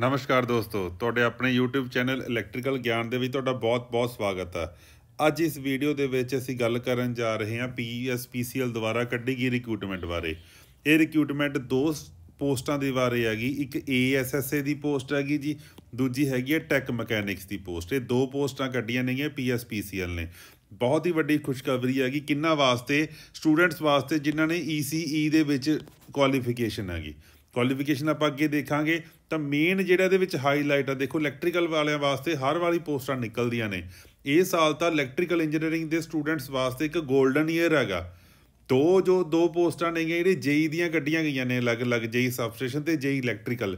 ਨਮਸਕਾਰ ਦੋਸਤੋ ਤੁਹਾਡੇ ਆਪਣੇ YouTube ਚੈਨਲ ਇਲੈਕਟ੍ਰੀਕਲ ਗਿਆਨ ਦੇ ਵਿੱਚ ਤੁਹਾਡਾ ਬਹੁਤ-ਬਹੁਤ ਸਵਾਗਤ ਹੈ ਅੱਜ ਇਸ ਵੀਡੀਓ ਦੇ ਵਿੱਚ ਅਸੀਂ ਗੱਲ ਕਰਨ ਜਾ ਰਹੇ ਹਾਂ ਪੀਐਸਪੀਸੀਐਲ ਦੁਆਰਾ ਕੱਢੀ ਗਈ ਰਿਕਰੂਟਮੈਂਟ ਬਾਰੇ ਇਹ ਰਿਕਰੂਟਮੈਂਟ ਦੋ ਪੋਸਟਾਂ ਦੇ ਬਾਰੇ ਹੈਗੀ ਇੱਕ ASSA ਦੀ ਪੋਸਟ ਹੈਗੀ ਜੀ ਦੂਜੀ ਹੈਗੀ ਹੈ ਟੈਕ ਮਕੈਨਿਕਸ ਦੀ ਪੋਸਟ ਇਹ ਦੋ ਪੋਸਟਾਂ ਕੱਢੀਆਂ ਹੈ ਪੀਐਸਪੀਸੀਐਲ ਨੇ ਬਹੁਤ ਹੀ ਵੱਡੀ ਖੁਸ਼ਖਬਰੀ ਹੈਗੀ ਕਿੰਨਾ ਵਾਸਤੇ ਸਟੂਡੈਂਟਸ ਵਾਸਤੇ ਜਿਨ੍ਹਾਂ ਨੇ ਈਸੀਈ e e ਦੇ ਵਿੱਚ ਕੁਆਲੀਫਿਕੇਸ਼ਨ ਹੈਗੀ ਕੁਆਲੀਫਿਕੇਸ਼ਨ ਆਪਾਂ ਅੱਗੇ ਦੇਖਾਂਗੇ ਤਾਂ ਮੇਨ ਜਿਹੜਾ ਇਹਦੇ ਵਿੱਚ ਹਾਈਲਾਈਟ ਆ ਦੇਖੋ ਇਲੈਕਟ੍ਰੀਕਲ ਵਾਲਿਆਂ ਵਾਸਤੇ ਹਰ ਵਾਰੀ ਪੋਸਟਾਂ ਨਿਕਲਦੀਆਂ ਨੇ ਇਹ ਸਾਲ ਤਾਂ ਇਲੈਕਟ੍ਰੀਕਲ ਇੰਜੀਨੀਅਰਿੰਗ ਦੇ ਸਟੂਡੈਂਟਸ ਵਾਸਤੇ ਇੱਕ 골ਡਨ ਈਅਰ ਹੈਗਾ ਦੋ ਜੋ ਦੋ ਪੋਸਟਾਂ ਨੇਗੇ ਜਿਹੜੇ ਜੇਈ ਦੀਆਂ ਕੱਢੀਆਂ ਗਈਆਂ ਨੇ ਅਲੱਗ-ਅਲੱਗ ਜੇਈ ਸਬਸਟੇਸ਼ਨ ਤੇ ਜੇਈ ਇਲੈਕਟ੍ਰੀਕਲ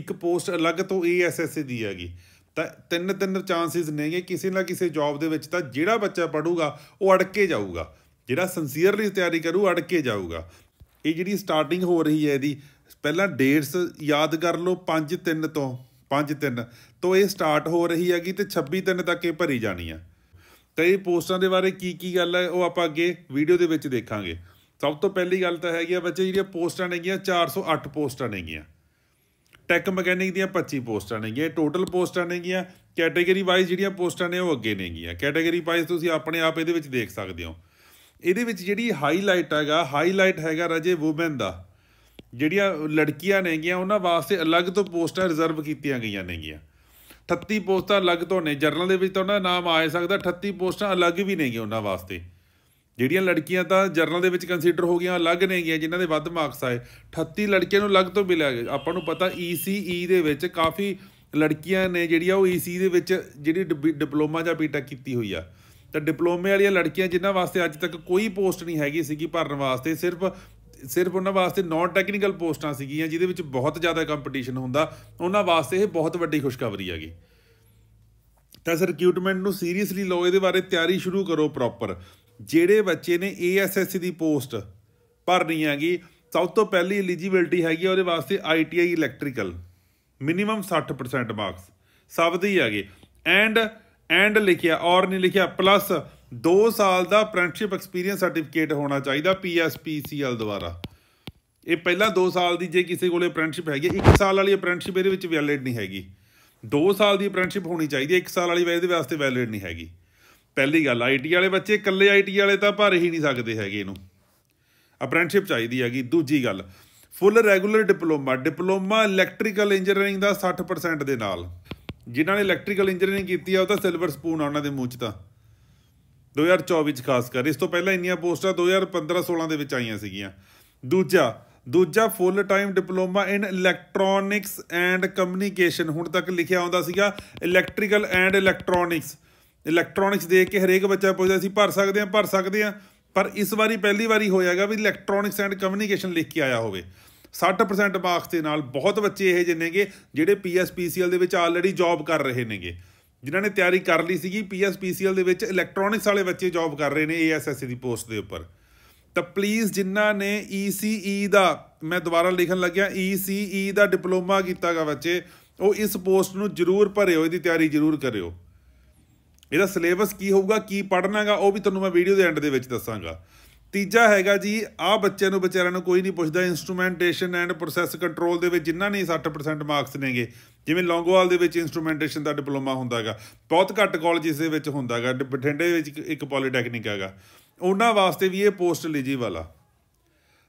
ਇੱਕ ਪੋਸਟ ਅਲੱਗ ਤੋਂ ਏਐਸਐਸਏ ਦੀ ਹੈਗੀ ਤਾਂ ਤਿੰਨ ਤਿੰਨ ਚਾਂਸਸ ਨੇਗੇ ਕਿਸੇ ਨਾ ਕਿਸੇ ਜੌਬ ਦੇ ਵਿੱਚ ਤਾਂ ਜਿਹੜਾ ਬੱਚਾ ਪੜੂਗਾ ਉਹ ਅੜ ਕੇ ਜਾਊਗਾ ਜਿਹੜਾ ਸਿੰਸੀਅਰਲੀ ਤਿਆਰੀ ਕਰੂ ਅੜ ਕੇ ਜਾਊਗਾ ਇਹ ਜਿਹੜੀ ਸਟਾਰਟਿੰਗ ਹੋ ਰਹੀ ਹੈ ਇਹਦੀ ਪਹਿਲਾਂ ਡੇਟਸ ਯਾਦ ਕਰ ਲਓ 5 3 ਤੋਂ 5 3 ਤੋਂ ਇਹ ਸਟਾਰਟ ਹੋ ਰਹੀ ਹੈਗੀ ਤੇ 26 3 ਤੱਕ ਇਹ ਭਰੀ ਜਾਣੀ ਆ ਕਈ ਇਹ ਪੋਸਟਾਂ ਦੇ ਬਾਰੇ ਕੀ ਕੀ ਗੱਲ ਹੈ ਉਹ ਆਪਾਂ ਅੱਗੇ ਵੀਡੀਓ ਦੇ ਵਿੱਚ ਦੇਖਾਂਗੇ ਸਭ ਤੋਂ ਪਹਿਲੀ ਗੱਲ ਤਾਂ ਹੈਗੀ ਆ ਬੱਚੇ ਜਿਹੜੀਆਂ ਪੋਸਟਾਂ ਨੇਗੀਆਂ 408 ਪੋਸਟਾਂ ਨੇਗੀਆਂ ਟੈਕ ਮਕੈਨਿਕ ਦੀਆਂ 25 ਪੋਸਟਾਂ ਨੇਗੀਆਂ ਟੋਟਲ ਪੋਸਟਾਂ ਨੇਗੀਆਂ ਕੈਟਾਗਰੀ ਵਾਈਜ਼ ਜਿਹੜੀਆਂ ਪੋਸਟਾਂ ਨੇ ਉਹ ਅੱਗੇ ਨੇਗੀਆਂ ਕੈਟਾਗਰੀ ਵਾਈਜ਼ ਤੁਸੀਂ ਆਪਣੇ ਆਪ ਇਹਦੇ ਵਿੱਚ ਦੇਖ ਸਕਦੇ ਹੋ ਇਹਦੇ ਵਿੱਚ ਜਿਹੜੀ ਹਾਈਲਾਈਟ ਹੈਗਾ ਹਾਈਲਾਈਟ ਹੈਗਾ ਰਾਜੇ ਵੂਮਨ ਦਾ ਜਿਹੜੀਆਂ ਲੜਕੀਆਂ ਨੇਗੀਆਂ ਉਹਨਾਂ ਵਾਸਤੇ ਅਲੱਗ ਤੋਂ ਪੋਸਟਾਂ ਰਿਜ਼ਰਵ ਕੀਤੀਆਂ ਗਈਆਂ ਨੇਗੀਆਂ 38 ਪੋਸਟਾਂ ਅਲੱਗ ਤੋਂ ਨੇ ਜਰਨਲ ਦੇ ਵਿੱਚ ਤਾਂ ਉਹਨਾਂ ਦਾ ਨਾਮ ਆ ਸਕਦਾ 38 ਪੋਸਟਾਂ ਅਲੱਗ ਵੀ ਨੇਗੀਆਂ ਉਹਨਾਂ ਵਾਸਤੇ ਜਿਹੜੀਆਂ ਲੜਕੀਆਂ ਤਾਂ ਜਰਨਲ ਦੇ ਵਿੱਚ ਕੰਸੀਡਰ ਹੋ ਗਈਆਂ ਅਲੱਗ ਨੇਗੀਆਂ ਜਿਨ੍ਹਾਂ ਦੇ ਵੱਧ ਮਾਰਕਸ ਆਏ 38 ਲੜਕੀਆਂ ਨੂੰ ਅਲੱਗ ਤੋਂ ਮਿਲਿਆ ਗਿਆ ਆਪਾਂ ਨੂੰ ਪਤਾ ECE e ਦੇ ਵਿੱਚ ਕਾਫੀ ਲੜਕੀਆਂ ਨੇ ਜਿਹੜੀਆਂ ਉਹ ECE e ਦੇ ਵਿੱਚ ਜਿਹੜੀ ਡਿਪਲੋਮਾ ਜਾਂ ਬੀਟੈਕ ਕੀਤੀ ਹੋਈ ਆ ਤਾਂ ਡਿਪਲੋਮੇ ਵਾਲੀਆਂ ਲੜਕੀਆਂ ਜਿਨ੍ਹਾਂ ਵਾਸਤੇ ਅੱਜ ਤੱਕ ਕੋਈ ਪੋਸਟ ਨਹੀਂ ਹੈਗੀ ਸੀਗੀ ਭਰਨ ਵਾਸਤੇ ਸਿਰਫ ਸਿਰਫ ਉਹਨਾਂ ਵਾਸਤੇ ਨਾਨ ਟੈਕਨੀਕਲ ਪੋਸਟਾਂ ਸੀਗੀਆਂ ਜਿਹਦੇ ਵਿੱਚ ਬਹੁਤ ਜ਼ਿਆਦਾ ਕੰਪੀਟੀਸ਼ਨ ਹੁੰਦਾ ਉਹਨਾਂ ਵਾਸਤੇ ਇਹ ਬਹੁਤ ਵੱਡੀ ਖੁਸ਼ਖਬਰੀ ਹੈਗੀ ਤਾਂ ਸਰ ਰਿਕਰੂਟਮੈਂਟ ਨੂੰ ਸੀਰੀਅਸਲੀ ਲਓ ਇਹਦੇ ਬਾਰੇ ਤਿਆਰੀ ਸ਼ੁਰੂ ਕਰੋ ਪ੍ਰੋਪਰ ਜਿਹੜੇ ਬੱਚੇ ਨੇ ਏਐਸਐਸਸੀ ਦੀ ਪੋਸਟ ਭਰਨੀ ਹੈਗੀ ਸਭ ਤੋਂ ਪਹਿਲੀ ਐਲੀਜੀਬਿਲਟੀ ਹੈਗੀ ਉਹਦੇ ਵਾਸਤੇ ਆਈਟੀਆਈ ਇਲੈਕਟ੍ਰੀਕਲ ਮਿਨੀਮਮ 60% ਮਾਰਕਸ ਸਭ ਦੇ ਹੀ ਹੈਗੇ ਐਂਡ ਐਂਡ ਲਿਖਿਆ ਔਰ ਨਹੀਂ ਲਿਖਿਆ ਪਲੱਸ 2 ਸਾਲ ਦਾ ਅਪ੍ਰੈਂਟਿਸਸ਼ਿਪ ਐਕਸਪੀਰੀਅੰਸ ਸਰਟੀਫਿਕੇਟ ਹੋਣਾ ਚਾਹੀਦਾ ਪੀਐਸਪੀਸੀਐਲ ਦੁਆਰਾ ਇਹ ਪਹਿਲਾਂ 2 ਸਾਲ ਦੀ ਜੇ ਕਿਸੇ ਕੋਲੇ ਅਪ੍ਰੈਂਟਿਸਸ਼ਿਪ ਹੈਗੀ 1 ਸਾਲ ਵਾਲੀ ਅਪ੍ਰੈਂਟਿਸਸ਼ਿਪ ਇਹਦੇ ਵਿੱਚ ਵੈਲਿਡ ਨਹੀਂ ਹੈਗੀ 2 ਸਾਲ ਦੀ ਅਪ੍ਰੈਂਟਿਸਸ਼ਿਪ ਹੋਣੀ ਚਾਹੀਦੀ ਹੈ 1 ਸਾਲ ਵਾਲੀ ਇਹਦੇ ਵਾਸਤੇ ਵੈਲਿਡ ਨਹੀਂ ਹੈਗੀ ਪਹਿਲੀ ਗੱਲ ਆਈਟੀ ਵਾਲੇ ਬੱਚੇ ਇਕੱਲੇ ਆਈਟੀ ਵਾਲੇ ਤਾਂ ਭਰ ਹੀ ਨਹੀਂ ਸਕਦੇ ਹੈਗੇ ਇਹਨੂੰ ਅਪ੍ਰੈਂਟਿਸਸ਼ਿਪ ਚਾਹੀਦੀ ਹੈਗੀ ਦੂਜੀ ਗੱਲ full regular diploma diploma electrical engineering ਦਾ 60% ਦੇ ਨਾਲ ਜਿਨ੍ਹਾਂ ਨੇ ਇਲੈਕਟ੍ਰੀਕਲ ਇੰਜੀਨੀਅਰਿੰਗ ਕੀਤੀ ਆ ਉਹ ਤਾਂ ਸਿਲਵਰ ਸਪੂਨ ਆ ਉਹਨਾਂ ਦੇ ਮੂੰਹ 'ਚ ਤਾਂ 2024 ਵਿੱਚ ਖਾਸ ਕਰ ਇਸ ਤੋਂ ਪਹਿਲਾਂ ਇੰਨੀਆਂ ਪੋਸਟਾਂ 2015-16 ਦੇ ਵਿੱਚ ਆਈਆਂ ਸੀਗੀਆਂ ਦੂਜਾ ਦੂਜਾ full time diploma in electronics and communication ਹੁਣ ਤੱਕ ਲਿਖਿਆ ਆਉਂਦਾ ਸੀਗਾ ਇਲੈਕਟ੍ਰੀਕਲ ਐਂਡ ਇਲੈਕਟ੍ਰੋਨਿਕਸ ਇਲੈਕਟ੍ਰੋਨਿਕਸ ਦੇਖ ਕੇ ਹਰੇਕ ਬੱਚਾ ਪੁੱਛਦਾ ਸੀ ਭਰ ਸਕਦੇ ਆ ਭਰ ਸਕਦੇ ਆ ਪਰ ਇਸ ਵਾਰੀ ਪਹਿਲੀ ਵਾਰੀ ਹੋਇਆਗਾ ਵੀ ਇਲੈਕਟ੍ਰੋਨਿਕਸ ਐਂਡ ਕਮਿਊਨੀਕੇਸ਼ਨ ਲਿਖ ਕੇ ਆਇਆ ਹੋਵੇ 60% ਮਾਰਕਸ ਦੇ ਨਾਲ ਬਹੁਤ ਬੱਚੇ ਇਹ ਜਿੰਨੇਗੇ ਜਿਹੜੇ ਪੀਐਸਪੀਸੀਐਲ ਦੇ ਵਿੱਚ ਆਲਰੇਡੀ ਜੌਬ ਕਰ ਰਹੇ ਨੇਗੇ ਜਿਨ੍ਹਾਂ ਨੇ ਤਿਆਰੀ ਕਰ ਲਈ ਸੀਗੀ ਪੀਐਸਪੀਸੀਐਲ ਦੇ ਵਿੱਚ ਇਲੈਕਟ੍ਰੋਨਿਕਸ ਵਾਲੇ ਬੱਚੇ ਜੌਬ ਕਰ ਰਹੇ ਨੇ ਏਐਸਐਸਸੀ ਦੀ ਪੋਸਟ ਦੇ ਉੱਪਰ ਤਾਂ ਪਲੀਜ਼ ਜਿਨ੍ਹਾਂ ਨੇ ਈਸੀਈ e e ਦਾ ਮੈਂ ਦੁਬਾਰਾ ਲਿਖਣ ਲੱਗਿਆ ਈਸੀਈ e ਦਾ ਡਿਪਲੋਮਾ ਕੀਤਾਗਾ ਬੱਚੇ ਉਹ ਇਸ ਪੋਸਟ ਨੂੰ ਜ਼ਰੂਰ ਭਰਿਓ ਇਹਦੀ ਤਿਆਰੀ ਜ਼ਰੂਰ ਕਰਿਓ ਇਹਦਾ ਸਿਲੇਬਸ ਕੀ ਹੋਊਗਾ ਕੀ ਪੜਨਾਗਾ ਉਹ ਵੀ ਤੁਹਾਨੂੰ ਮੈਂ ਵੀਡੀਓ ਦੇ ਐਂਡ ਦੇ ਵਿੱਚ ਦੱਸਾਂਗਾ ਤੀਜਾ ਹੈਗਾ ਜੀ ਆ ਬੱਚਿਆਂ ਨੂੰ ਵਿਚਾਰਿਆਂ ਨੂੰ ਕੋਈ ਨਹੀਂ ਪੁੱਛਦਾ ਇਨਸਟਰੂਮੈਂਟੇਸ਼ਨ ਐਂਡ ਪ੍ਰੋਸੈਸ ਕੰਟਰੋਲ ਦੇ ਵਿੱਚ ਜਿਨ੍ਹਾਂ ਨੇ 60% ਮਾਰਕਸ ਨੇਗੇ ਜਿਵੇਂ ਲੌਂਗੋਵਾਲ ਦੇ ਵਿੱਚ ਇਨਸਟਰੂਮੈਂਟੇਸ਼ਨ ਦਾ ਡਿਪਲੋਮਾ ਹੁੰਦਾ ਹੈਗਾ ਬਹੁਤ ਘੱਟ ਕਾਲਜਿਸ ਦੇ ਵਿੱਚ ਹੁੰਦਾ ਹੈਗਾ ਬਠਿੰਡੇ ਵਿੱਚ ਇੱਕ ਪੋਲੀਟੈਕਨਿਕ ਹੈਗਾ ਉਹਨਾਂ ਵਾਸਤੇ ਵੀ ਇਹ ਪੋਸਟ ਐਲੀਜੀਬਲ ਆ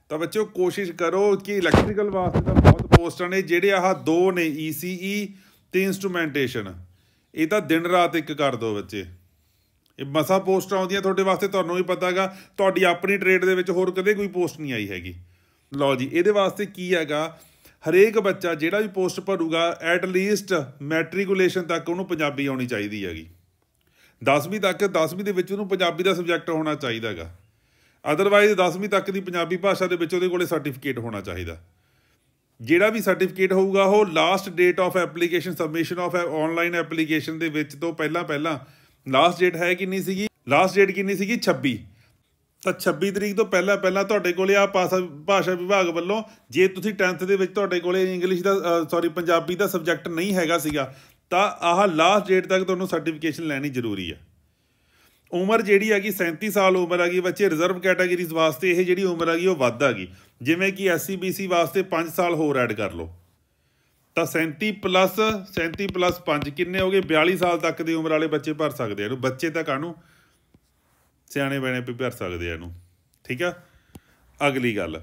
ਤਾਂ ਬੱਚਿਓ ਕੋਸ਼ਿਸ਼ ਕਰੋ ਕਿ ਇਲੈਕਟ੍ਰੀਕਲ ਵਾਸਤੇ ਤਾਂ ਬਹੁਤ ਪੋਸਟਾਂ ਨੇ ਜਿਹੜੇ ਆਹ ਦੋ ਨੇ ECE e ਤੇ ਇਨਸਟਰੂਮੈਂਟੇਸ਼ਨ ਇਹ ਤਾਂ ਦਿਨ ਰਾਤ ਇੱਕ ਕਰ ਦੋ ਬੱਚੇ ਇਹ ਮਸਾ ਪੋਸਟਾਂ ਆਉਂਦੀਆਂ ਤੁਹਾਡੇ ਵਾਸਤੇ ਤੁਹਾਨੂੰ ਵੀ ਪਤਾ ਹੈਗਾ ਤੁਹਾਡੀ ਆਪਣੀ ਟ੍ਰੇਡ ਦੇ ਵਿੱਚ ਹੋਰ ਕਦੇ ਕੋਈ ਪੋਸਟ ਨਹੀਂ ਆਈ ਹੈਗੀ ਲਓ ਜੀ ਇਹਦੇ ਵਾਸਤੇ ਕੀ ਹੈਗਾ ਹਰੇਕ ਬੱਚਾ ਜਿਹੜਾ ਵੀ ਪੋਸਟ ਭਰੂਗਾ ਐਟ ਲੀਸਟ ਮੈਟ੍ਰਿਕੂਲੇਸ਼ਨ ਤੱਕ ਉਹਨੂੰ ਪੰਜਾਬੀ ਆਉਣੀ ਚਾਹੀਦੀ ਹੈਗੀ 10ਵੀਂ ਤੱਕ 10ਵੀਂ ਦੇ ਵਿੱਚ ਉਹਨੂੰ ਪੰਜਾਬੀ ਦਾ ਸਬਜੈਕਟ ਹੋਣਾ ਚਾਹੀਦਾਗਾ ਅਦਰਵਾਈਜ਼ 10ਵੀਂ ਤੱਕ ਦੀ ਪੰਜਾਬੀ ਭਾਸ਼ਾ ਦੇ ਵਿੱਚ ਉਹਦੇ ਕੋਲੇ ਸਰਟੀਫਿਕੇਟ ਹੋਣਾ ਚਾਹੀਦਾ ਜਿਹੜਾ ਵੀ ਸਰਟੀਫਿਕੇਟ ਹੋਊਗਾ ਉਹ last date of application submission of online application ਦੇ ਵਿੱਚ ਤੋਂ ਪਹਿਲਾਂ ਪਹਿਲਾਂ ਲਾਸਟ ਡੇਟ ਹੈ ਕਿੰਨੀ ਸੀਗੀ ਲਾਸਟ ਡੇਟ ਕਿੰਨੀ ਸੀਗੀ 26 ਤਾਂ 26 ਤਰੀਕ ਤੋਂ ਪਹਿਲਾਂ ਪਹਿਲਾਂ ਤੁਹਾਡੇ ਕੋਲੇ ਆ ਭਾਸ਼ਾ ਵਿਭਾਗ ਵੱਲੋਂ ਜੇ ਤੁਸੀਂ 10th ਦੇ ਵਿੱਚ ਤੁਹਾਡੇ ਕੋਲੇ ਇੰਗਲਿਸ਼ ਦਾ ਸੌਰੀ ਪੰਜਾਬੀ ਦਾ ਸਬਜੈਕਟ ਨਹੀਂ ਹੈਗਾ ਸੀਗਾ ਤਾਂ ਆਹ ਲਾਸਟ ਡੇਟ ਤੱਕ ਤੁਹਾਨੂੰ ਸਰਟੀਫਿਕੇਸ਼ਨ ਲੈਣੀ ਜ਼ਰੂਰੀ ਆ ਉਮਰ ਜਿਹੜੀ ਹੈਗੀ 37 ਸਾਲ ਉਮਰ ਹੈਗੀ ਬੱਚੇ ਰਿਜ਼ਰਵ ਕੈਟਾਗਰੀਜ਼ ਵਾਸਤੇ ਇਹ ਜਿਹੜੀ ਉਮਰ ਹੈਗੀ ਉਹ ਵੱਧ ਆ ਗਈ ਜਿਵੇਂ ਕਿ ਐਸਸੀ ਬੀਸੀ e ਵਾਸਤੇ 5 ਸਾਲ ਹੋਰ ਐਡ ਕਰ ਲਓ ਤਾਂ 37 37 5 ਕਿੰਨੇ ਹੋਗੇ 42 ਸਾਲ ਤੱਕ ਦੀ ਉਮਰ ਵਾਲੇ ਬੱਚੇ ਭਰ ਸਕਦੇ ਆ ਇਹਨੂੰ ਬੱਚੇ ਤਾਂ ਕਾਹਨੂੰ ਸਿਆਣੇ ਬਣੇ ਵੀ ਭਰ ਸਕਦੇ ਆ ਇਹਨੂੰ ਠੀਕ ਆ ਅਗਲੀ ਗੱਲ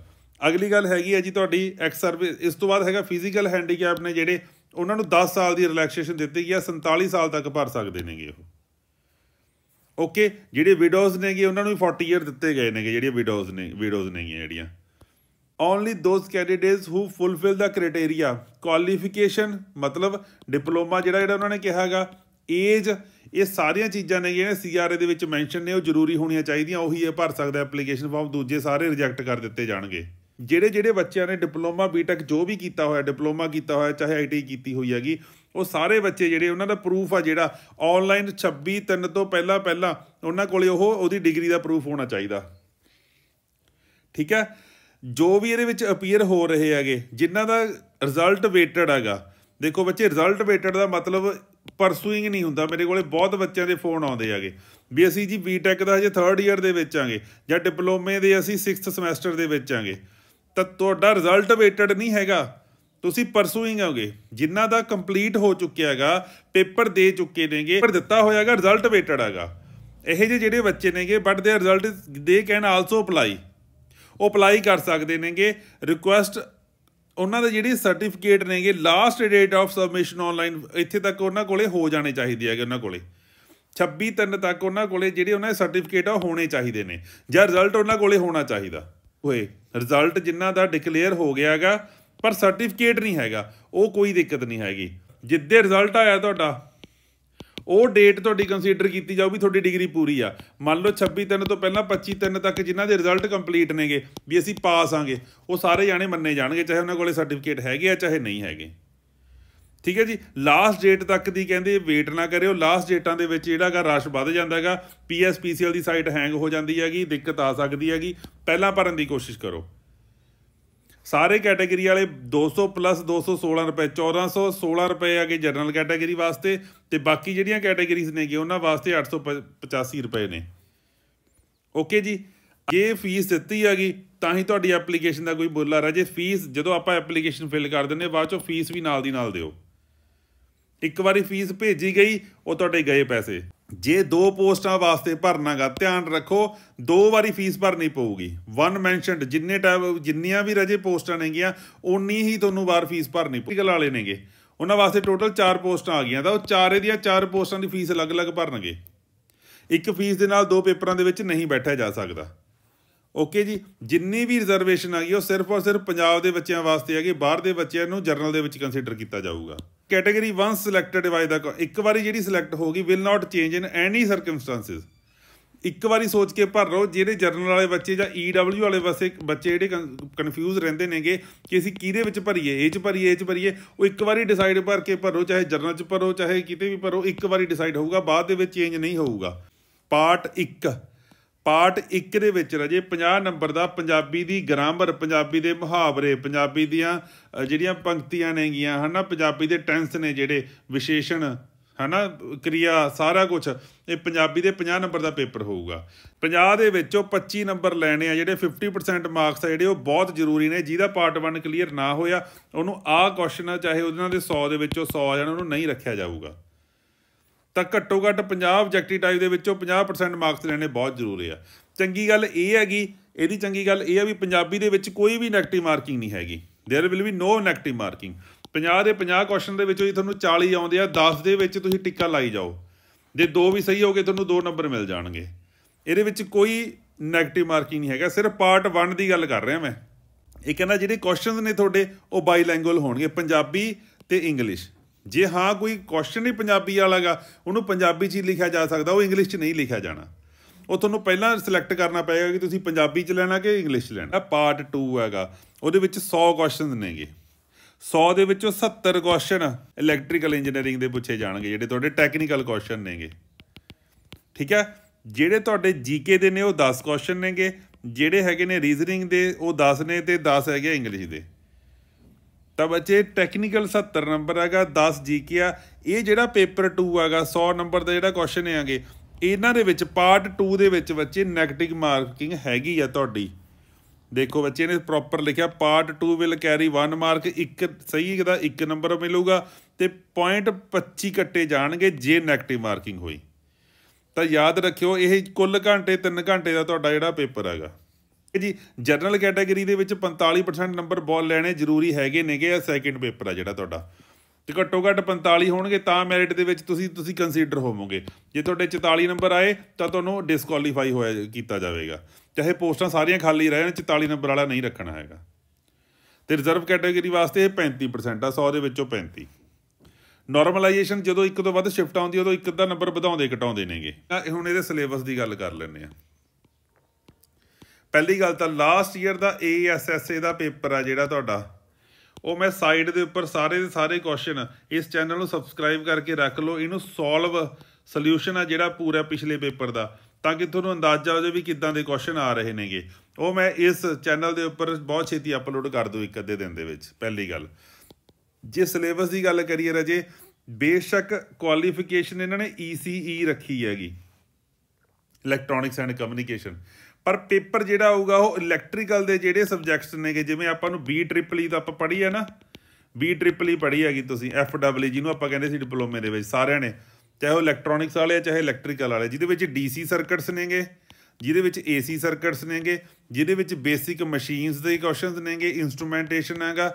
ਅਗਲੀ ਗੱਲ ਹੈਗੀ ਹੈ ਜੀ ਤੁਹਾਡੀ ਐਕਸ ਸਰਵਿਸ ਇਸ ਤੋਂ ਬਾਅਦ ਹੈਗਾ ਫਿਜ਼ੀਕਲ ਹੈਂਡੀਕੈਪ ਨੇ ਜਿਹੜੇ ਉਹਨਾਂ ਨੂੰ 10 ਸਾਲ ਦੀ ਰਿਲੈਕਸੇਸ਼ਨ ਦਿੱਤੀ ਗਈ ਹੈ 47 ਸਾਲ ਤੱਕ ਭਰ ਸਕਦੇ ਨੇਗੇ ਉਹ ਓਕੇ ਜਿਹੜੇ ਵਿਡੋਜ਼ ਨੇਗੇ ਉਹਨਾਂ ਨੂੰ 40 ਇਅਰ ਦਿੱਤੇ ਗਏ ਨੇਗੇ ਜਿਹੜੀਆਂ ਵਿਡੋਜ਼ ਨੇ ਵਿਡੋਜ਼ ਨੇਗੀਆਂ ਜਿਹੜੀਆਂ only those candidates who fulfil the criteria qualification ਮਤਲਬ ਡਿਪਲੋਮਾ ਜਿਹੜਾ ਜਿਹੜਾ ਉਹਨਾਂ ਨੇ ਕਿਹਾਗਾ ਏਜ ਇਹ ਸਾਰੀਆਂ ਚੀਜ਼ਾਂ ਨੇ ਜਿਹੜੇ ਸੀਆਰਏ ਦੇ ਵਿੱਚ ਮੈਂਸ਼ਨ ਨੇ ਉਹ ਜ਼ਰੂਰੀ ਹੋਣੀਆਂ ਚਾਹੀਦੀਆਂ ਉਹੀ ਇਹ ਭਰ ਸਕਦਾ ਐਪਲੀਕੇਸ਼ਨ ਫਾਰਮ ਦੂਜੇ ਸਾਰੇ ਰਿਜੈਕਟ ਕਰ ਦਿੱਤੇ ਜਾਣਗੇ ਜਿਹੜੇ ਜਿਹੜੇ ਬੱਚਿਆਂ ਨੇ ਡਿਪਲੋਮਾ ਬੀਟੈਕ ਜੋ ਵੀ ਕੀਤਾ ਹੋਇਆ ਡਿਪਲੋਮਾ ਕੀਤਾ ਹੋਇਆ ਚਾਹੇ ਆਈਟੀ ਕੀਤੀ ਹੋਈ ਹੈਗੀ ਉਹ ਸਾਰੇ ਬੱਚੇ ਜਿਹੜੇ ਉਹਨਾਂ ਦਾ ਪ੍ਰੂਫ ਆ ਜਿਹੜਾ ਆਨਲਾਈਨ 26 ਤਿੰਨ ਤੋਂ ਪਹਿਲਾਂ ਪਹਿਲਾਂ ਉਹਨਾਂ ਕੋਲੇ ਉਹ ਉਹਦੀ ਡਿਗਰੀ ਦਾ ਪ੍ਰੂਫ ਹੋਣਾ ਚਾਹੀਦਾ ਠੀਕ ਹੈ ਜੋ ਵੀ ਇਹਦੇ ਵਿੱਚ ਅਪੀਅਰ ਹੋ ਰਹੇ ਹੈਗੇ ਜਿਨ੍ਹਾਂ ਦਾ ਰਿਜ਼ਲਟ ਵੇਟਡ ਹੈਗਾ ਦੇਖੋ ਬੱਚੇ ਰਿਜ਼ਲਟ ਵੇਟਡ ਦਾ ਮਤਲਬ ਪਰਸੂਇੰਗ ਨਹੀਂ ਹੁੰਦਾ ਮੇਰੇ ਕੋਲੇ ਬਹੁਤ ਬੱਚਿਆਂ ਦੇ ਫੋਨ ਆਉਂਦੇ ਆਗੇ ਵੀ ਅਸੀਂ ਜੀ ਬੀਟੈਕ ਦਾ ਹਜੇ 3rd ਈਅਰ ਦੇ ਵਿੱਚ ਆਂਗੇ ਜਾਂ ਡਿਪਲੋਮੇ ਦੇ ਅਸੀਂ 6th ਸਮੈਸਟਰ ਦੇ ਵਿੱਚ ਆਂਗੇ ਤਾਂ ਤੁਹਾਡਾ ਰਿਜ਼ਲਟ ਵੇਟਡ ਨਹੀਂ ਹੈਗਾ ਤੁਸੀਂ ਪਰਸੂਇੰਗ ਹੋਗੇ ਜਿਨ੍ਹਾਂ ਦਾ ਕੰਪਲੀਟ ਹੋ ਚੁੱਕਿਆ ਹੈਗਾ ਪੇਪਰ ਦੇ ਚੁੱਕੇ ਨੇਗੇ ਪਰ ਦਿੱਤਾ ਹੋਇਆ ਹੈਗਾ ਰਿਜ਼ਲਟ ਵੇਟਡ ਹੈਗਾ ਇਹ ਜੇ ਜਿਹੜੇ ਬੱਚੇ ਨੇਗੇ but the result they can also apply ਉਹ ਅਪਲਾਈ ਕਰ ਸਕਦੇ ਨੇਗੇ ਰਿਕੁਐਸਟ ਉਹਨਾਂ ਦੇ ਜਿਹੜੇ ਸਰਟੀਫਿਕੇਟ ਨੇਗੇ last date of submission online ਇੱਥੇ ਤੱਕ ਉਹਨਾਂ ਕੋਲੇ ਹੋ ਜਾਣੇ ਚਾਹੀਦੇ ਹੈਗੇ ਉਹਨਾਂ ਕੋਲੇ 26 ਤਿੰਨ ਤੱਕ ਉਹਨਾਂ ਕੋਲੇ ਜਿਹੜੇ ਉਹਨਾਂ ਦੇ ਸਰਟੀਫਿਕੇਟ ਆ ਹੋਣੇ ਚਾਹੀਦੇ ਨੇ ਜਾਂ ਰਿਜ਼ਲਟ ਉਹਨਾਂ ਕੋਲੇ ਹੋਣਾ ਚਾਹੀਦਾ ਓਏ ਰਿਜ਼ਲਟ ਜਿੰਨਾ ਦਾ ਡਿਕਲੇਅਰ ਹੋ ਗਿਆਗਾ ਪਰ ਸਰਟੀਫਿਕੇਟ ਨਹੀਂ ਹੈਗਾ ਉਹ ਕੋਈ ਦਿੱਕਤ ਨਹੀਂ ਹੈਗੀ ਜਿੱਦੇ ਰਿਜ਼ਲਟ ਆਇਆ ਤੁਹਾਡਾ ਉਹ ਡੇਟ ਤੁਹਾਡੀ ਕੰਸੀਡਰ ਕੀਤੀ ਜਾਊ ਵੀ ਤੁਹਾਡੀ ਡਿਗਰੀ ਪੂਰੀ ਆ ਮੰਨ ਲਓ 26 ਤਿੰਨ ਤੋਂ ਪਹਿਲਾਂ 25 3 ਤੱਕ ਜਿਨ੍ਹਾਂ ਦੇ ਰਿਜ਼ਲਟ ਕੰਪਲੀਟ ਨੇਗੇ ਵੀ ਅਸੀਂ ਪਾਸ ਆਂਗੇ ਉਹ ਸਾਰੇ ਜਾਣੇ ਮੰਨੇ ਜਾਣਗੇ ਚਾਹੇ ਉਹਨਾਂ ਕੋਲੇ ਸਰਟੀਫਿਕੇਟ ਹੈਗੇ ਆ ਚਾਹੇ ਨਹੀਂ ਹੈਗੇ ਠੀਕ ਹੈ ਜੀ ਲਾਸਟ ਡੇਟ ਤੱਕ ਦੀ ਕਹਿੰਦੇ ਵੇਟ ਨਾ ਕਰਿਓ ਲਾਸਟ ਡੇਟਾਂ ਦੇ ਵਿੱਚ ਜਿਹੜਾਗਾ ਰਸ਼ ਵੱਧ ਜਾਂਦਾ ਹੈਗਾ ਪੀਐਸਪੀਸੀਐਲ ਦੀ ਸਾਈਟ ਹੈਂਗ ਹੋ ਜਾਂਦੀ ਹੈਗੀ ਦਿੱਕਤ ਆ ਸਕਦੀ ਹੈਗੀ ਪਹਿਲਾਂ ਭਰਨ ਦੀ ਕੋਸ਼ਿਸ਼ ਕਰੋ ਸਾਰੇ ਕੈਟਾਗਰੀ ਵਾਲੇ 200 ਪਲੱਸ 216 ਰੁਪਏ 1416 ਰੁਪਏ ਆ ਕੇ ਜਨਰਲ ਕੈਟਾਗਰੀ ਵਾਸਤੇ ਤੇ ਬਾਕੀ ਜਿਹੜੀਆਂ ਕੈਟਾਗਰੀਜ਼ ਨੇ ਕਿ ਉਹਨਾਂ ਵਾਸਤੇ 885 ਰੁਪਏ ਨੇ ਓਕੇ ਜੀ ਜੇ ਫੀਸ ਦਿੱਤੀ ਹੈਗੀ ਤਾਂ ਹੀ ਤੁਹਾਡੀ ਐਪਲੀਕੇਸ਼ਨ ਦਾ ਕੋਈ ਬੋਲਾ ਰਹੇ ਜੇ ਫੀਸ ਜਦੋਂ ਆਪਾਂ ਐਪਲੀਕੇਸ਼ਨ ਫਿਲ ਕਰ ਦਿੰਨੇ ਬਾਅਦ ਚੋਂ ਫੀਸ ਵੀ ਨਾਲ ਦੀ ਨਾਲ ਦਿਓ ਇੱਕ ਵਾਰੀ ਫੀਸ ਭੇਜੀ ਗਈ ਉਹ ਤੁਹਾਡੇ ਗਏ ਪੈਸੇ ਜੇ ਦੋ ਪੋਸਟਾਂ ਵਾਸਤੇ ਭਰਨਾਗਾ ਧਿਆਨ ਰੱਖੋ ਦੋ ਵਾਰੀ ਫੀਸ ਭਰਨੀ ਪਊਗੀ ਵਨ ਮੈਂਸ਼ਨਡ ਜਿੰਨੇ ਟਾਈਪ ਜਿੰਨੀਆਂ ਵੀ ਰਜੇ ਪੋਸਟਾਂ ਨੇਗੀਆਂ ਓਨੀ ਹੀ ਤੁਹਾਨੂੰ ਵਾਰ ਫੀਸ ਭਰਨੀ ਪਊਗੀ ਵਾਲੇ ਨੇਗੇ ਉਹਨਾਂ ਵਾਸਤੇ ਟੋਟਲ 4 ਪੋਸਟਾਂ ਆ ਗਈਆਂ ਤਾਂ ਉਹ ਚਾਰੇ ਦੀਆਂ 4 ਪੋਸਟਾਂ ਦੀ ਫੀਸ ਅਲੱਗ-ਅਲੱਗ ਭਰਨਗੇ ਇੱਕ ਫੀਸ ਦੇ ਨਾਲ ਦੋ ਪੇਪਰਾਂ ਦੇ ਵਿੱਚ ਨਹੀਂ ਬੈਠਿਆ ਜਾ ਸਕਦਾ ਓਕੇ ਜੀ ਜਿੰਨੀ ਵੀ ਰਿਜ਼ਰਵੇਸ਼ਨ ਆ ਗਈ ਉਹ ਸਿਰਫ ਔਰ ਸਿਰਫ ਪੰਜਾਬ ਦੇ ਬੱਚਿਆਂ ਵਾਸਤੇ ਹੈਗੇ ਬਾਹਰ ਦੇ ਬੱਚਿਆਂ ਨੂੰ ਜਰਨਲ ਦੇ ਵਿੱਚ ਕੰਸੀਡਰ ਕੀਤਾ ਜਾਊਗਾ ਕੈਟਾਗਰੀ 1 ਸਿਲੈਕਟਡ ਬਾਈ ਦਾ ਇੱਕ ਵਾਰੀ ਜਿਹੜੀ ਸਿਲੈਕਟ ਹੋ ਗਈ will not change in any circumstances ਇੱਕ ਵਾਰੀ ਸੋਚ ਕੇ ਭਰ ਲਓ ਜਿਹੜੇ ਜਰਨਲ ਵਾਲੇ ਬੱਚੇ ਜਾਂ ਈਡਬਲਯੂ e ਵਾਲੇ ਵਸੇ ਬੱਚੇ ਜਿਹੜੇ ਕਨਫਿਊਜ਼ ਰਹਿੰਦੇ ਨੇਗੇ ਕਿ ਅਸੀਂ ਕਿਹਦੇ ਵਿੱਚ ਭਰੀਏ ਇਹ ਚ ਭਰੀਏ ਇਹ ਚ ਭਰੀਏ ਉਹ ਇੱਕ ਵਾਰੀ ਡਿਸਾਈਡ ਭਰ ਕੇ ਭਰੋ ਚਾਹੇ ਜਰਨਲ ਚ ਭਰੋ ਚਾਹੇ ਕਿਤੇ ਵੀ ਭਰੋ ਇੱਕ ਵਾਰੀ ਡਿਸਾਈਡ ਹੋਊਗਾ ਬਾਅਦ ਦੇ ਵਿੱਚ ਚੇਂਜ ਨਹੀਂ ਹੋਊਗਾ ਪਾਰਟ 1 ਪਾਰਟ 1 ਦੇ ਵਿੱਚ ਰਜੇ 50 ਨੰਬਰ ਦਾ ਪੰਜਾਬੀ ਦੀ ਗ੍ਰਾਮਰ ਪੰਜਾਬੀ ਦੇ ਮੁਹਾਵਰੇ ਪੰਜਾਬੀ ਦੀਆਂ ਜਿਹੜੀਆਂ ਪੰਕਤੀਆਂ ਨੇਗੀਆਂ ਹਨਾ ਪੰਜਾਬੀ ਦੇ ਟੈਂਸ ਨੇ ਜਿਹੜੇ ਵਿਸ਼ੇਸ਼ਣ ਹਨਾ ਕਿਰਿਆ ਸਾਰਾ ਕੁਝ ਇਹ ਪੰਜਾਬੀ ਦੇ 50 ਨੰਬਰ ਦਾ ਪੇਪਰ ਹੋਊਗਾ 50 ਦੇ ਵਿੱਚੋਂ 25 ਨੰਬਰ ਲੈਣੇ ਆ ਜਿਹੜੇ 50% ਮਾਰਕਸ ਆ ਜਿਹੜੇ ਉਹ ਬਹੁਤ ਜ਼ਰੂਰੀ ਨੇ ਜਿਹਦਾ ਪਾਰਟ 1 ਕਲੀਅਰ ਨਾ ਹੋਇਆ ਉਹਨੂੰ ਆਹ ਕੁਐਸਚਨ ਚਾਹੇ ਉਹਨਾਂ ਦੇ 100 ਦੇ ਵਿੱਚੋਂ 100 ਆ ਜਾਣ ਉਹਨੂੰ ਨਹੀਂ ਰੱਖਿਆ ਜਾਊਗਾ ਤਾਂ ਘੱਟੋ ਘੱਟ 50 ਆਬਜੈਕਟਿਵ ਟਾਈਪ ਦੇ ਵਿੱਚੋਂ 50% ਮਾਰਕਸ ਲੈਣੇ ਬਹੁਤ ਜ਼ਰੂਰੀ ਆ ਚੰਗੀ ਗੱਲ ਇਹ ਹੈਗੀ ਇਹਦੀ ਚੰਗੀ ਗੱਲ ਇਹ ਆ ਵੀ ਪੰਜਾਬੀ ਦੇ ਵਿੱਚ ਕੋਈ ਵੀ ਨੈਗੇਟਿਵ ਮਾਰਕਿੰਗ ਨਹੀਂ ਹੈਗੀ there will be no negative marking 50 ਦੇ 50 ਕੁਐਸਚਨ ਦੇ ਵਿੱਚੋਂ ਜੇ ਤੁਹਾਨੂੰ 40 ਆਉਂਦੇ ਆ 10 ਦੇ ਵਿੱਚ ਤੁਸੀਂ ਟਿੱਕਾ ਲਾਈ ਜਾਓ ਜੇ ਦੋ ਵੀ ਸਹੀ ਹੋਗੇ ਤੁਹਾਨੂੰ ਦੋ ਨੰਬਰ ਮਿਲ ਜਾਣਗੇ ਇਹਦੇ ਵਿੱਚ ਕੋਈ ਨੈਗੇਟਿਵ ਮਾਰਕਿੰਗ ਨਹੀਂ ਹੈਗਾ ਸਿਰਫ ਪਾਰਟ 1 ਦੀ ਗੱਲ ਕਰ ਰਿਹਾ ਮੈਂ ਇਹ ਕਹਿੰਦਾ ਜਿਹੜੇ ਕੁਐਸਚਨਸ ਨੇ ਤੁਹਾਡੇ ਉਹ ਬਾਈ ਹੋਣਗੇ ਪੰਜਾਬੀ ਤੇ ਇੰਗਲਿਸ਼ ਜੇ ਹਾਂ ਕੋਈ ਕੁਐਸਚਨ ਹੀ ਪੰਜਾਬੀ ਵਾਲਾਗਾ ਉਹਨੂੰ ਪੰਜਾਬੀ 'ਚ ਹੀ ਲਿਖਿਆ ਜਾ ਸਕਦਾ ਉਹ ਇੰਗਲਿਸ਼ 'ਚ ਨਹੀਂ ਲਿਖਿਆ ਜਾਣਾ ਉਹ ਤੁਹਾਨੂੰ ਪਹਿਲਾਂ ਸਿਲੈਕਟ ਕਰਨਾ ਪਏਗਾ ਕਿ ਤੁਸੀਂ ਪੰਜਾਬੀ 'ਚ ਲੈਣਾ ਕਿ ਇੰਗਲਿਸ਼ 'ਚ ਲੈਣਾ ਪਾਰਟ 2 ਹੈਗਾ ਉਹਦੇ ਵਿੱਚ 100 ਕੁਐਸਚਨਸ ਨੇਗੇ 100 ਦੇ ਵਿੱਚੋਂ 70 ਕੁਐਸਚਨ ਇਲੈਕਟ੍ਰੀਕਲ ਇੰਜੀਨੀਅਰਿੰਗ ਦੇ ਪੁੱਛੇ ਜਾਣਗੇ ਜਿਹੜੇ ਤੁਹਾਡੇ ਟੈਕਨੀਕਲ ਕੁਐਸਚਨ ਨੇਗੇ ਠੀਕ ਹੈ ਜਿਹੜੇ ਤੁਹਾਡੇ ਜੀਕੇ ਦੇ ਨੇ ਉਹ 10 ਕੁਐਸਚਨ ਨੇਗੇ ਜਿਹੜੇ ਹੈਗੇ ਨੇ ਰੀਜ਼ਨਿੰਗ ਦੇ ਉਹ 10 ਨੇ ਤੇ 10 ਹੈਗੇ ਇੰਗਲਿਸ਼ ਦੇ ਤਾਂ ਬੱਚੇ ਟੈਕਨੀਕਲ 70 ਨੰਬਰ ਹੈਗਾ 10 ਜੀਕੇ ਆ ਇਹ ਜਿਹੜਾ ਪੇਪਰ 2 ਹੈਗਾ 100 ਨੰਬਰ ਦਾ ਜਿਹੜਾ ਕੁਐਸਚਨ ਹੈਗੇ ਇਹਨਾਂ ਦੇ ਵਿੱਚ ਪਾਰਟ 2 ਦੇ ਵਿੱਚ ਬੱਚੇ ਨੈਗੇਟਿਵ ਮਾਰਕਿੰਗ ਹੈਗੀ ਆ ਤੁਹਾਡੀ ਦੇਖੋ ਬੱਚੇ ਨੇ ਪ੍ਰੋਪਰ ਲਿਖਿਆ ਪਾਰਟ 2 ਵਿਲ ਕੈਰੀ 1 ਮਾਰਕ ਇੱਕ ਸਹੀ ਦਾ ਇੱਕ ਨੰਬਰ ਮਿਲੂਗਾ ਤੇ ਪੁਆਇੰਟ 25 ਕੱਟੇ ਜਾਣਗੇ ਜੇ ਨੈਗੇਟਿਵ ਮਾਰਕਿੰਗ ਹੋਈ ਤਾਂ ਯਾਦ ਰੱਖਿਓ ਇਹ ਕੁੱਲ ਘੰਟੇ 3 ਘੰਟੇ ਦਾ ਤੁਹਾਡਾ ਜਿਹੜਾ ਪੇਪਰ ਹੈਗਾ ਜੀ ਜਨਰਲ ਕੈਟਾਗਰੀ ਦੇ ਵਿੱਚ 45% ਨੰਬਰ ਬੋਲ ਲੈਣੇ ਜ਼ਰੂਰੀ ਹੈਗੇ ਨੇਗੇ ਆ ਸੈਕਿੰਡ ਪੇਪਰ ਆ ਜਿਹੜਾ ਤੁਹਾਡਾ ਤੇ ਘੱਟੋ ਘੱਟ 45 ਹੋਣਗੇ ਤਾਂ ਮੈਰਿਟ ਦੇ ਵਿੱਚ ਤੁਸੀਂ ਤੁਸੀਂ ਕੰਸੀਡਰ ਹੋਵੋਗੇ ਜੇ ਤੁਹਾਡੇ 44 ਨੰਬਰ ਆਏ ਤਾਂ ਤੁਹਾਨੂੰ ਡਿਸਕੁਆਲੀਫਾਈ ਹੋਇਆ ਕੀਤਾ ਜਾਵੇਗਾ ਚਾਹੇ ਪੋਸਟਾਂ ਸਾਰੀਆਂ ਖਾਲੀ ਰਹਿਣ 44 ਨੰਬਰ ਵਾਲਾ ਨਹੀਂ ਰੱਖਣਾ ਹੈਗਾ ਤੇ ਰਿਜ਼ਰਵ ਕੈਟਾਗਰੀ ਵਾਸਤੇ 35% ਆ 100 ਦੇ ਵਿੱਚੋਂ 35 ਨਾਰਮਲਾਈਜੇਸ਼ਨ ਜਦੋਂ ਇੱਕ ਤੋਂ ਵੱਧ ਸ਼ਿਫਟ ਆਉਂਦੀ ਉਦੋਂ ਇੱਕ ਅੱਧਾ ਨੰਬਰ ਵਧਾਉਂਦੇ ਘਟਾਉਂਦੇ ਨੇਗੇ ਹੁਣ ਇਹਦੇ ਸਿਲੇਬਸ ਦੀ ਗੱਲ ਕਰ ਲੈਂਦੇ ਆ ਪਹਿਲੀ ਗੱਲ ਤਾਂ ਲਾਸਟ ਈਅਰ ਦਾ ਏਐਸਐਸਏ ਦਾ ਪੇਪਰ ਆ ਜਿਹੜਾ ਤੁਹਾਡਾ ਉਹ ਮੈਂ ਸਾਈਡ ਦੇ ਉੱਪਰ ਸਾਰੇ ਦੇ ਸਾਰੇ ਕੁਐਸਚਨ ਇਸ ਚੈਨਲ ਨੂੰ ਸਬਸਕ੍ਰਾਈਬ ਕਰਕੇ ਰੱਖ ਲਓ ਇਹਨੂੰ ਸੋਲਵ ਸੋਲੂਸ਼ਨ ਆ ਜਿਹੜਾ ਪੂਰਾ ਪਿਛਲੇ ਪੇਪਰ ਦਾ ਤਾਂ ਕਿ ਤੁਹਾਨੂੰ ਅੰਦਾਜ਼ਾ ਹੋ ਜਾਵੇ ਵੀ ਕਿੱਦਾਂ ਦੇ ਕੁਐਸਚਨ ਆ ਰਹੇ ਨੇਗੇ ਉਹ ਮੈਂ ਇਸ ਚੈਨਲ ਦੇ ਉੱਪਰ ਬਹੁਤ ਛੇਤੀ ਅਪਲੋਡ ਕਰ ਦੂ ਇੱਕ ਅੱਧੇ ਦਿਨ ਦੇ ਵਿੱਚ ਪਹਿਲੀ ਗੱਲ ਜੇ ਸਿਲੇਬਸ ਦੀ ਗੱਲ ਕਰੀਏ ਰਜੇ ਬੇਸ਼ੱਕ ਕੁਆਲੀਫਿਕੇਸ਼ਨ ਇਹਨਾਂ ਨੇ ECE e ਰੱਖੀ ਹੈਗੀ ਇਲੈਕਟ੍ਰੋਨਿਕਸ ਐਂਡ ਕਮਿਊਨੀਕੇਸ਼ਨ ਪਰ ਪੇਪਰ ਜਿਹੜਾ ਆਊਗਾ ਉਹ ਇਲੈਕਟ੍ਰੀਕਲ ਦੇ ਜਿਹੜੇ ਸਬਜੈਕਟਸ ਨੇਗੇ ਜਿਵੇਂ ਆਪਾਂ ਨੂੰ ਬੀ ਟ੍ਰਿਪਲ ਈ ਤਾਂ ਆਪਾਂ ਪੜ੍ਹੀ ਹੈ ਨਾ ਬੀ ਟ੍ਰਿਪਲ ਈ ਪੜ੍ਹੀ ਹੈਗੀ ਤੁਸੀਂ ਐਫ ਡਬਲ ਈ ਜਿਹਨੂੰ ਆਪਾਂ ਕਹਿੰਦੇ ਸੀ ਡਿਪਲੋਮੇ ਦੇ ਵਿੱਚ ਸਾਰਿਆਂ ਨੇ ਚਾਹੇ ਉਹ ਇਲੈਕਟ੍ਰੋਨਿਕਸ ਵਾਲੇ ਚਾਹੇ ਇਲੈਕਟ੍ਰੀਕਲ ਵਾਲੇ ਜਿਹਦੇ ਵਿੱਚ ਡੀਸੀ ਸਰਕਟਸ ਨੇਗੇ ਜਿਹਦੇ ਵਿੱਚ ਏਸੀ ਸਰਕਟਸ ਨੇਗੇ ਜਿਹਦੇ ਵਿੱਚ ਬੇਸਿਕ ਮਸ਼ੀਨਸ ਦੇ ਕੁਐਸਚਨਸ ਨੇਗੇ ਇਨਸਟਰੂਮੈਂਟੇਸ਼ਨ ਹੈਗਾ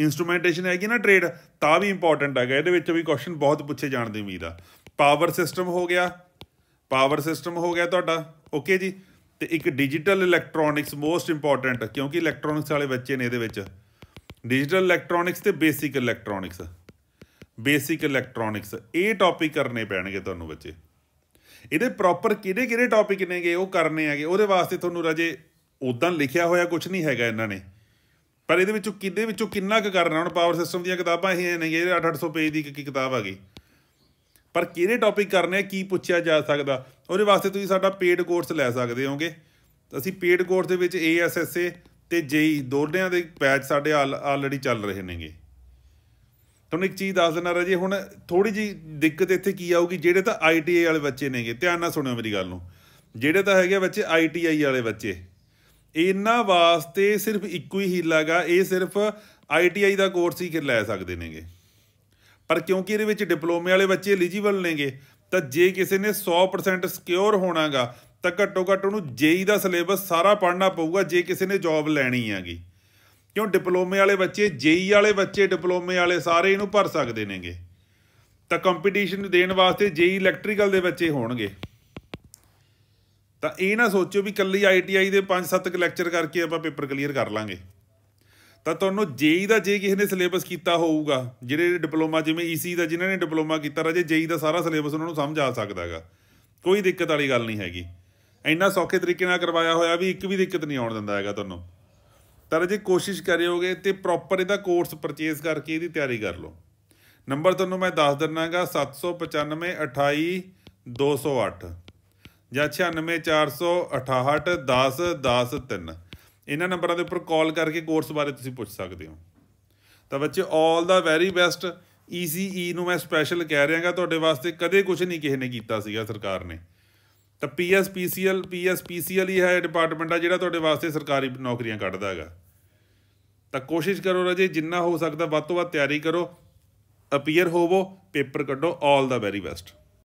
ਇਨਸਟਰੂਮੈਂਟੇਸ਼ਨ ਹੈਗੀ ਨਾ ਟ੍ਰੇਡ ਤਾਂ ਵੀ ਇੰਪੋਰਟੈਂਟ ਹੈਗਾ ਇਹਦੇ ਵਿੱਚ ਵੀ ਕੁਐਸਚਨ ਬਹੁਤ ਪੁੱਛੇ ਜਾਣ ਦੀ ਉਮੀਦ ਆ ਪਾਵਰ ਸਿਸਟਮ ਹੋ ਗਿਆ ਪਾਵਰ ਸਿਸਟਮ ਹੋ ਗਿਆ ਤੁਹਾਡਾ ਓਕੇ ਜੀ ਤੇ ਇੱਕ ਡਿਜੀਟਲ ਇਲੈਕਟ੍ਰੋਨਿਕਸ ਮੋਸਟ ਇੰਪੋਰਟੈਂਟ ਕਿਉਂਕਿ ਇਲੈਕਟ੍ਰੋਨਿਕਸ ਵਾਲੇ ਬੱਚੇ ਨੇ ਇਹਦੇ ਵਿੱਚ ਡਿਜੀਟਲ ਇਲੈਕਟ੍ਰੋਨਿਕਸ ਤੇ ਬੇਸਿਕ ਇਲੈਕਟ੍ਰੋਨਿਕਸ ਬੇਸਿਕ ਇਲੈਕਟ੍ਰੋਨਿਕਸ ਇਹ ਟੌਪਿਕ ਕਰਨੇ ਪੈਣਗੇ ਤੁਹਾਨੂੰ ਬੱਚੇ ਇਹਦੇ ਪ੍ਰੋਪਰ ਕਿਹੜੇ ਕਿਹੜੇ ਟੌਪਿਕ ਨੇਗੇ ਉਹ ਕਰਨੇ ਆਗੇ ਉਹਦੇ ਵਾਸਤੇ ਤੁਹਾਨੂੰ ਰਾਜੇ ਉਦਾਂ ਲਿਖਿਆ ਹੋਇਆ ਕੁਝ ਨਹੀਂ ਹੈਗਾ ਇਹਨਾਂ ਨੇ ਪਰ ਇਹਦੇ ਵਿੱਚੋਂ ਕਿਹਦੇ ਵਿੱਚੋਂ ਕਿੰਨਾ ਕੁ ਕਰਨਾ ਹੁਣ ਪਾਵਰ ਸਿਸਟਮ ਦੀਆਂ ਕਿਤਾਬਾਂ ਇਹ ਨਹੀਂ ਇਹ 8-800 ਪੇਜ ਦੀ ਇੱਕ ਕਿਤਾਬ ਆ ਗਈ ਪਰ ਕਿਹੜੇ ਟੌਪਿਕ ਕਰਨੇ ਆ ਕੀ ਪੁੱਛਿਆ ਜਾ ਸਕਦਾ ਉਹਦੇ ਵਾਸਤੇ ਤੁਸੀਂ ਸਾਡਾ ਪੇਡ ਕੋਰਸ ਲੈ ਸਕਦੇ ਹੋਗੇ ਅਸੀਂ ਪੇਡ ਕੋਰਸ ਦੇ ਵਿੱਚ ਏਐਸਐਸਏ ਤੇ ਜੇਈ e ਦੋਨਿਆਂ ਦੇ ਪੈਚ ਸਾਡੇ ਆਲਰੇਡੀ ਚੱਲ ਰਹੇ ਨੇਗੇ ਤੁਹਾਨੂੰ ਇੱਕ ਚੀਜ਼ ਦੱਸ ਦੇਣਾ ਰਾਜੇ ਹੁਣ ਥੋੜੀ ਜੀ ਦਿੱਕਤ ਇੱਥੇ ਕੀ ਆਊਗੀ ਜਿਹੜੇ ਤਾਂ ਆਈਟੀਆਈ ਵਾਲੇ ਬੱਚੇ ਨੇਗੇ ਧਿਆਨ ਨਾਲ ਸੁਣਿਓ ਮੇਰੀ ਗੱਲ ਨੂੰ ਜਿਹੜੇ ਤਾਂ ਹੈਗੇ ਬੱਚੇ ਆਈਟੀਆਈ ਵਾਲੇ ਬੱਚੇ ਇਹਨਾਂ ਵਾਸਤੇ ਸਿਰਫ ਇੱਕੋ ਹੀ ਹੀਲਾਗਾ ਇਹ ਸਿਰਫ ਆਈਟੀਆਈ ਦਾ ਕੋਰਸ ਹੀ ਲੈ ਸਕਦੇ ਨੇਗੇ ਪਰ ਕਿਉਂਕਿ ਇਹਦੇ ਵਿੱਚ ਡਿਪਲੋਮੇ ਵਾਲੇ ਬੱਚੇ ਐਲੀਜੀਬਲ ਨੇਗੇ ਤਾਂ ਜੇ ਕਿਸੇ ਨੇ 100% ਸਿਕਿਉਰ ਹੋਣਾਗਾ ਤਾਂ ਘੱਟੋ ਘੱਟ ਉਹਨੂੰ ਜੇਈ ਦਾ ਸਿਲੇਬਸ ਸਾਰਾ ਪੜ੍ਹਨਾ ਪਊਗਾ ਜੇ ਕਿਸੇ ਨੇ ਜੌਬ ਲੈਣੀ ਹੈਗੀ ਕਿਉਂ ਡਿਪਲੋਮੇ ਵਾਲੇ ਬੱਚੇ ਜੇਈ ਵਾਲੇ ਬੱਚੇ ਡਿਪਲੋਮੇ ਵਾਲੇ ਸਾਰੇ ਇਹਨੂੰ ਭਰ ਸਕਦੇ ਨੇਗੇ ਤਾਂ ਕੰਪੀਟੀਸ਼ਨ ਦੇਣ ਵਾਸਤੇ ਜੇਈ ਇਲੈਕਟ੍ਰੀਕਲ ਦੇ ਬੱਚੇ ਹੋਣਗੇ ਤਾਂ ਇਹ ਨਾ ਸੋਚੋ ਵੀ ਕੱਲੀ ਆਈਟੀਆਈ ਦੇ 5-7 ਲੈਕਚਰ ਕਰਕੇ ਆਪਾਂ ਪੇਪਰ ਕਲੀਅਰ ਕਰ ਲਾਂਗੇ ਤਾਂ ਤੁਹਾਨੂੰ ਜੇਈ ਦਾ ਜੇ ਕਿਸੇ ਨੇ ਸਿਲੇਬਸ ਕੀਤਾ ਹੋਊਗਾ ਜਿਹੜੇ ਡਿਪਲੋਮਾ ਜਿਵੇਂ ਈਸੀ ਦਾ ਜਿਨ੍ਹਾਂ ਨੇ ਡਿਪਲੋਮਾ ਕੀਤਾ ਰਾਜੇ ਜੇਈ ਦਾ ਸਾਰਾ ਸਿਲੇਬਸ ਉਹਨਾਂ ਨੂੰ ਸਮਝ ਆ ਸਕਦਾ ਹੈਗਾ ਕੋਈ ਦਿੱਕਤ ਵਾਲੀ ਗੱਲ ਨਹੀਂ ਹੈਗੀ ਇੰਨਾ ਸੌਖੇ ਤਰੀਕੇ ਨਾਲ ਕਰਵਾਇਆ ਹੋਇਆ ਵੀ ਇੱਕ ਵੀ ਦਿੱਕਤ ਨਹੀਂ ਆਉਣ ਦਿੰਦਾ ਹੈਗਾ ਤੁਹਾਨੂੰ ਤਾਂ ਰਾਜੇ ਕੋਸ਼ਿਸ਼ ਕਰਿਓਗੇ ਤੇ ਪ੍ਰੋਪਰ ਇਹਦਾ ਕੋਰਸ ਪਰਚੇਸ ਕਰਕੇ ਇਹਦੀ ਤਿਆਰੀ ਕਰ ਲਓ ਨੰਬਰ ਤੁਹਾਨੂੰ ਮੈਂ ਦੱਸ ਦਿੰਨਾਗਾ 10 ਜਾਂ 3 ਇਹਨਾਂ ਨੰਬਰਾਂ ਦੇ ਉੱਪਰ ਕਾਲ ਕਰਕੇ ਕੋਰਸ ਬਾਰੇ ਤੁਸੀਂ ਪੁੱਛ ਸਕਦੇ ਹੋ ਤਾਂ ਬੱਚੇ 올 ਦਾ ਵੈਰੀ ਬੈਸਟ ਈਸੀਈ ਨੂੰ ਮੈਂ ਸਪੈਸ਼ਲ ਕਹਿ ਰਿਹਾਗਾ ਤੁਹਾਡੇ ਵਾਸਤੇ ਕਦੇ ਕੁਝ ਨਹੀਂ ਕਿਸੇ ਨੇ ਕੀਤਾ ਸੀਗਾ ਸਰਕਾਰ ਨੇ ਤਾਂ ਪੀਐਸਪੀਸੀਐਲ ਪੀਐਸਪੀਸੀਐਲ ਹੀ ਹੈ ਡਿਪਾਰਟਮੈਂਟ ਆ ਜਿਹੜਾ ਤੁਹਾਡੇ ਵਾਸਤੇ ਸਰਕਾਰੀ ਨੌਕਰੀਆਂ ਕੱਢਦਾ ਹੈਗਾ ਤਾਂ ਕੋਸ਼ਿਸ਼ ਕਰੋ ਰਾਜੇ ਜਿੰਨਾ ਹੋ ਸਕਦਾ ਵੱਧ ਤੋਂ ਵੱਧ ਤਿਆਰੀ ਕਰੋ ਅਪੀਅਰ ਹੋਵੋ ਪੇਪਰ ਕੱਢੋ 올 ਦਾ ਵੈਰੀ ਬੈਸਟ